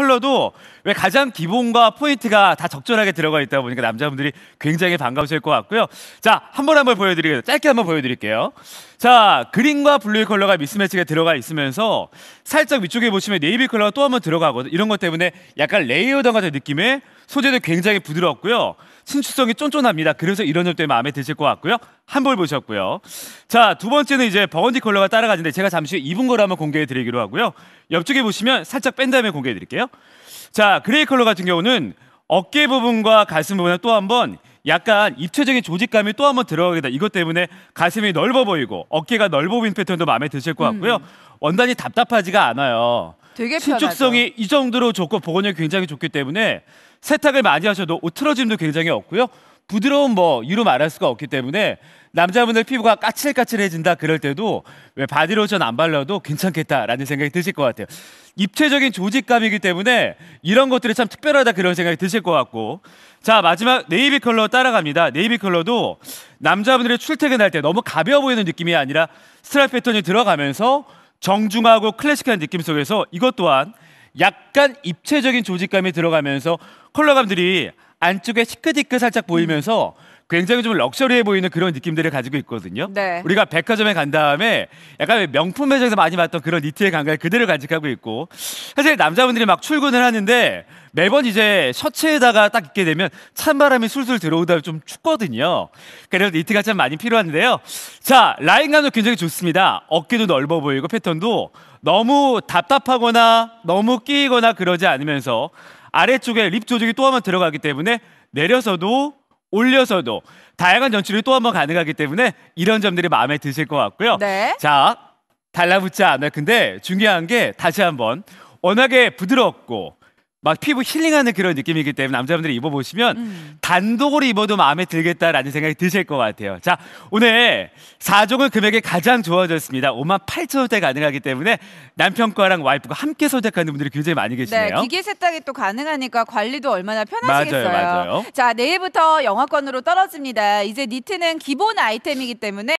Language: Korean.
컬러도 왜 가장 기본과 포인트가 다 적절하게 들어가 있다 보니까 남자분들이 굉장히 반가우실 것 같고요. 자, 한 번 한 번 보여드리겠습니다. 짧게 한 번 보여드릴게요. 자, 그린과 블루의 컬러가 미스매치가 들어가 있으면서 살짝 위쪽에 보시면 네이비 컬러가 또 한 번 들어가거든요. 이런 것 때문에 약간 레이어던 같은 느낌의 소재도 굉장히 부드럽고요. 신축성이 쫀쫀합니다. 그래서 이런 점때 마음에 드실 것 같고요. 한벌 보셨고요. 자, 두 번째는 이제 버건디 컬러가 따라가는데 제가 잠시 입은 걸 한번 공개해 드리기로 하고요. 옆쪽에 보시면 살짝 뺀 다음에 공개해 드릴게요. 자, 그레이 컬러 같은 경우는 어깨 부분과 가슴 부분을또 한번 약간 입체적인 조직감이 또 한번 들어가게 다 이것 때문에 가슴이 넓어 보이고 어깨가 넓어 보이는 패턴도 마음에 드실 것 같고요. 음. 원단이 답답하지가 않아요. 되게 신축성이 이 정도로 좋고 보건력이 굉장히 좋기 때문에 세탁을 많이 하셔도 오틀어짐도 굉장히 없고요. 부드러운 뭐 이로 말할 수가 없기 때문에 남자분들 피부가 까칠까칠해진다 그럴 때도 왜 바디로션 안 발라도 괜찮겠다라는 생각이 드실 것 같아요. 입체적인 조직감이기 때문에 이런 것들이 참 특별하다 그런 생각이 드실 것 같고 자 마지막 네이비 컬러 따라갑니다. 네이비 컬러도 남자분들이 출퇴근할 때 너무 가벼워 보이는 느낌이 아니라 스트라이프 패턴이 들어가면서 정중하고 클래식한 느낌 속에서 이것 또한 약간 입체적인 조직감이 들어가면서 컬러감들이 안쪽에 시크디크 살짝 보이면서 음. 굉장히 좀 럭셔리해 보이는 그런 느낌들을 가지고 있거든요. 네. 우리가 백화점에 간 다음에 약간 명품 매장에서 많이 봤던 그런 니트의 감각을 그대로 간직하고 있고 사실 남자분들이 막 출근을 하는데 매번 이제 셔츠에다가 딱 입게 되면 찬바람이 술술 들어오다 좀 춥거든요. 그래서 니트가 참 많이 필요한데요. 자, 라인감도 굉장히 좋습니다. 어깨도 넓어 보이고 패턴도 너무 답답하거나 너무 끼이거나 그러지 않으면서 아래쪽에 립 조직이 또 한 번 들어가기 때문에 내려서도 올려서도 다양한 전출이또 한 번 가능하기 때문에 이런 점들이 마음에 드실 것 같고요. 네. 자, 달라붙지 않아 요 근데 중요한 게 다시 한 번 워낙에 부드럽고 막 피부 힐링하는 그런 느낌이기 때문에 남자분들이 입어보시면 음. 단독으로 입어도 마음에 들겠다라는 생각이 드실 것 같아요. 자, 오늘 4종은 금액이 가장 좋아졌습니다. 5만 8천 원대 가능하기 때문에 남편과랑 와이프가 함께 선택하는 분들이 굉장히 많이 네, 계시네요. 네, 기계 세탁이 또 가능하니까 관리도 얼마나 편하시겠어요. 맞아요, 맞아요. 자, 내일부터 영화권으로 떨어집니다. 이제 니트는 기본 아이템이기 때문에